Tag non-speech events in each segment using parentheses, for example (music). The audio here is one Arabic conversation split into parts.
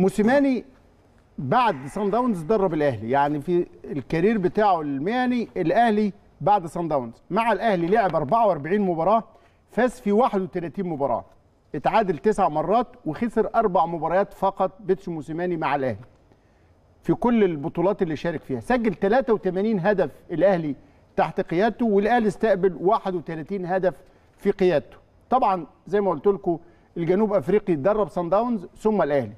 موسيماني بعد سان داونز درب الاهلي يعني في الكارير بتاعه المهني الاهلي بعد سان داونز مع الاهلي لعب 44 مباراه فاز في 31 مباراه اتعادل تسع مرات وخسر اربع مباريات فقط بيتش موسيماني مع الاهلي في كل البطولات اللي شارك فيها سجل 83 هدف الاهلي تحت قيادته والاهلي استقبل 31 هدف في قيادته طبعا زي ما قلت لكم الجنوب افريقي درب سان داونز ثم الاهلي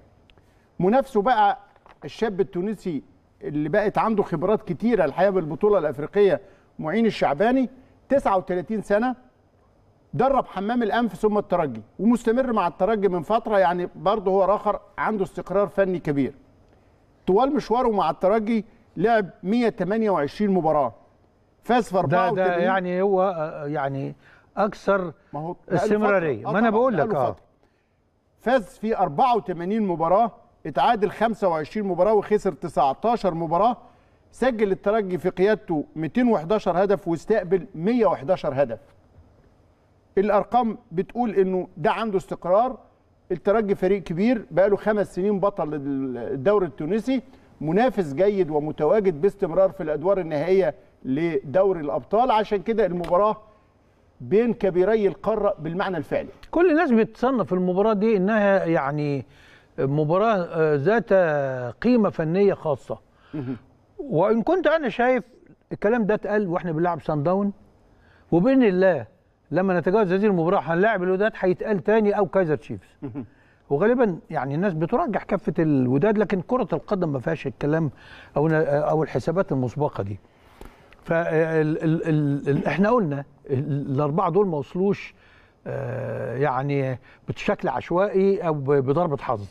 منافسه بقى الشاب التونسي اللي بقت عنده خبرات كتيره الحقيقه بالبطوله الافريقيه معين الشعباني 39 سنه درب حمام الانف ثم الترجي ومستمر مع الترجي من فتره يعني برضه هو الآخر عنده استقرار فني كبير طوال مشواره مع الترجي لعب 128 مباراه فاز في 84 ده, ده يعني هو آه، يعني اكثر ما هو استمراريه ما انا بقول لك اه فاز في 84 مباراه اتعادل 25 مباراه وخسر 19 مباراه سجل الترجي في قيادته 211 هدف واستقبل 111 هدف الارقام بتقول انه ده عنده استقرار الترجي فريق كبير بقاله خمس سنين بطل الدوري التونسي منافس جيد ومتواجد باستمرار في الادوار النهائيه لدوري الابطال عشان كده المباراه بين كبيري القاره بالمعنى الفعلي كل الناس بتصنف المباراه دي انها يعني مباراه آه، ذات قيمه فنيه خاصه وان كنت انا شايف الكلام ده اتقال واحنا بنلعب سان داون وباذن الله لما نتجاوز هذه المباراه هنلاعب الوداد هيتقال تاني او كايزر تشيفز وغالبا يعني الناس بترجح كفه الوداد لكن كره القدم ما فيهاش الكلام او او الحسابات المسبقه دي ف آه، احنا قلنا الاربعه دول ما وصلوش آه، يعني بشكل عشوائي او بضربه حظ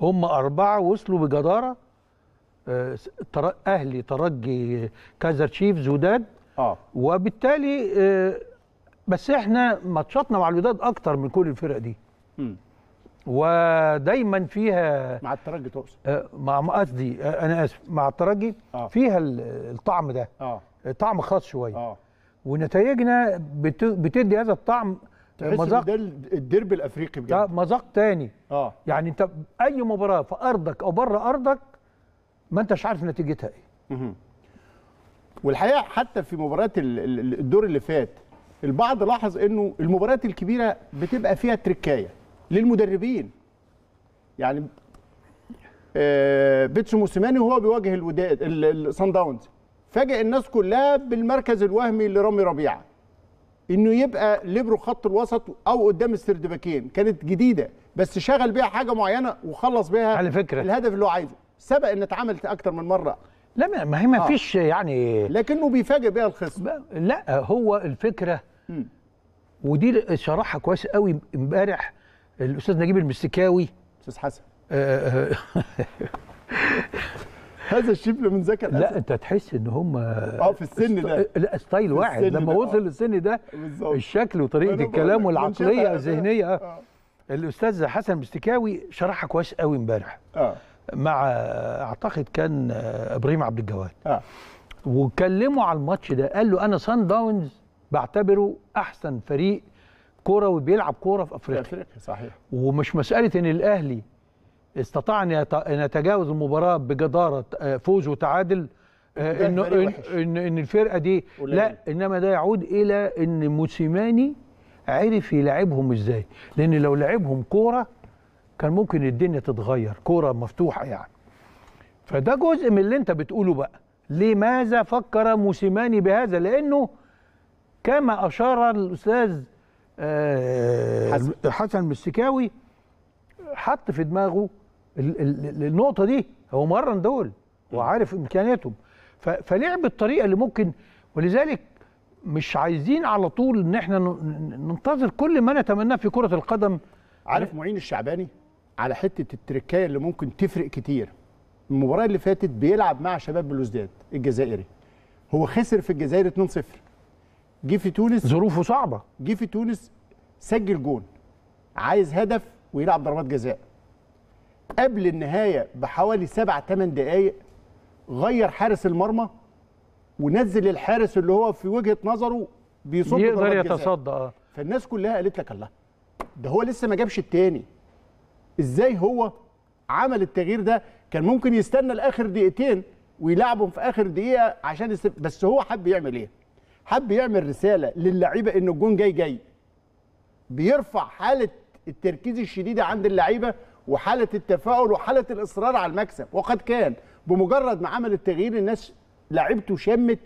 هم أربعة وصلوا بجدارة آه، أهلي ترجي كايزر تشيفز وداد آه. وبالتالي آه، بس احنا ماتشاتنا مع الوداد أكتر من كل الفرق دي م. ودايما فيها مع الترجي تقصد آه، مع قصدي انا اسف مع الترجي آه. فيها الطعم ده آه. طعم خاص شويه آه. ونتائجنا بتدي هذا الطعم مذاق ده الدرب الافريقي بجد ده مذاق تاني اه يعني انت اي مباراه في ارضك او بره ارضك ما انتش عارف نتيجتها ايه مه. والحقيقه حتى في مباريات الدور اللي فات البعض لاحظ انه المباريات الكبيره بتبقى فيها تركايه للمدربين يعني آه، بيتسو موسيماني وهو بيواجه الوداد الصن داونز فاجئ الناس كلها بالمركز الوهمي لرامي ربيعه انه يبقى ليبرو خط الوسط او قدام السردباكين كانت جديده بس شغل بيها حاجه معينه وخلص بيها على فكره الهدف اللي هو عايزه سبق ان اتعملت اكتر من مره لا ما هي ما آه. فيش يعني لكنه بيفاجئ بيها الخصم لا هو الفكره م. ودي شرحها كويس قوي امبارح الاستاذ نجيب المستكاوي استاذ حسن آه، آه، آه. (laughs) هذا الشبل من ذاك لا انت تحس ان هم اه في السن است... ده لا ستايل واحد لما وصل للسن ده بالزبط. الشكل وطريقه الكلام والعقليه الذهنيه آه. الاستاذ حسن مستكاوي شرحها كويس قوي امبارح آه. مع اعتقد كان آه، ابراهيم عبد الجواد آه. وكلمه على الماتش ده قال له انا سان داونز بعتبره احسن فريق كوره وبيلعب كوره في افريقيا في افريقيا صحيح ومش مساله ان الاهلي استطاع ان يتجاوز المباراه بجداره آه، فوز وتعادل آه، ان ان ان الفرقه دي لا انما ده يعود الى ان موسيماني عرف يلعبهم ازاي لان لو لعبهم كوره كان ممكن الدنيا تتغير كوره مفتوحه يعني فده جزء من اللي انت بتقوله بقى لماذا فكر موسيماني بهذا لانه كما اشار الاستاذ آه، حسن, حسن مسكاوي حط في دماغه النقطه دي هو مرن دول وعارف امكانياتهم فلعب الطريقه اللي ممكن ولذلك مش عايزين على طول ان احنا ننتظر كل ما نتمناه في كره القدم عارف معين الشعباني على حته التركايه اللي ممكن تفرق كتير المباراه اللي فاتت بيلعب مع شباب بلوزداد الجزائري هو خسر في الجزائر 2-0 جه في تونس ظروفه صعبه جه في تونس سجل جون عايز هدف ويلعب ضربات جزاء قبل النهايه بحوالي سبع ثمان دقائق غير حارس المرمى ونزل الحارس اللي هو في وجهه نظره بيصد يقدر يتصدى اه فالناس كلها قالت لك الله ده هو لسه ما جابش التاني ازاي هو عمل التغيير ده كان ممكن يستنى لاخر دقيقتين ويلعبهم في اخر دقيقه عشان يستف... بس هو حب يعمل ايه حب يعمل رساله للعيبه ان الجون جاي جاي بيرفع حاله التركيز الشديد عند اللعيبه وحاله التفاؤل وحاله الاصرار على المكسب وقد كان بمجرد ما عمل التغيير الناس لعبته شمت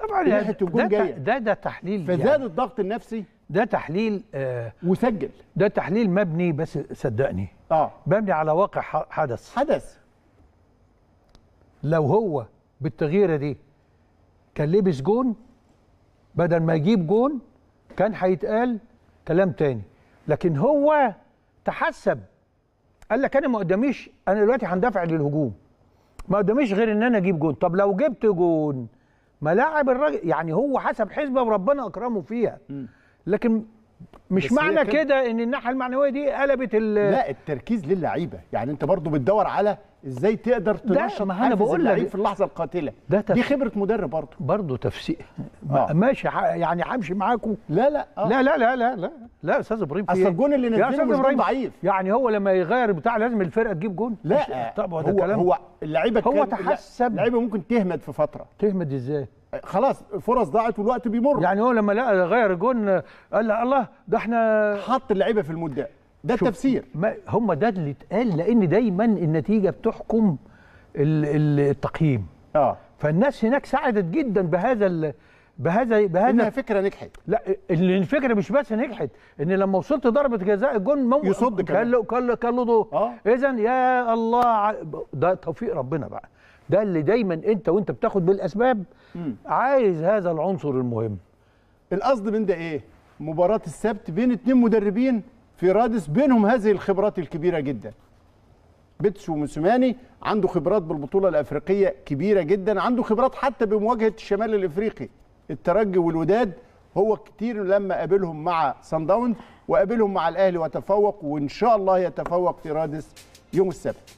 طبعا يعني ده جايه ده ده تحليل فزاد يعني الضغط النفسي ده تحليل آه وسجل ده تحليل مبني بس صدقني اه مبني على واقع حدث حدث لو هو بالتغييره دي كان لبس جون بدل ما يجيب جون كان هيتقال كلام تاني لكن هو تحسب قال لك انا ما قداميش انا دلوقتي هندفع للهجوم ما قداميش غير ان انا اجيب جون طب لو جبت جون ملاعب الراجل يعني هو حسب حسبه وربنا اكرمه فيها لكن مش معنى كده ان الناحيه المعنويه دي قلبت ال لا التركيز للعيبه يعني انت برضو بتدور على ازاي تقدر تنشط ما انا بقول لك في اللحظه القاتله ده تف... دي خبره مدرب برضه برضه تفسير آه. ماشي ح... يعني همشي معاكم لا لا, آه. لا لا لا لا لا لا استاذ ابراهيم اصل الجون اللي نزله مش جون ضعيف يعني هو لما يغير بتاع لازم الفرقه تجيب جون لا طب هو كلام هو اللعيبه هو تحسب اللعيبه ممكن تهمد في فتره تهمد ازاي آه، خلاص فرص ضاعت والوقت بيمر يعني هو لما لقى غير جون قال الله ده احنا حط اللعيبه في المدة ده التفسير هم ده اللي اتقال لان دايما النتيجه بتحكم التقييم اه فالناس هناك سعدت جدا بهذا بهذا بهذا انها فكره نجحت لا الفكره مش بس نجحت ان لما وصلت ضربه جزاء الجون مو يصد كان له كان له ضوء آه. اذا يا الله ده توفيق ربنا بقى ده اللي دايما انت وانت بتاخد بالاسباب م. عايز هذا العنصر المهم القصد من ده ايه مباراه السبت بين اتنين مدربين في رادس بينهم هذه الخبرات الكبيرة جدا بيتس وموسيماني عنده خبرات بالبطولة الأفريقية كبيرة جدا عنده خبرات حتى بمواجهة الشمال الإفريقي الترجي والوداد هو كتير لما قابلهم مع سان داونز وقابلهم مع الأهلي وتفوق وإن شاء الله يتفوق في رادس يوم السبت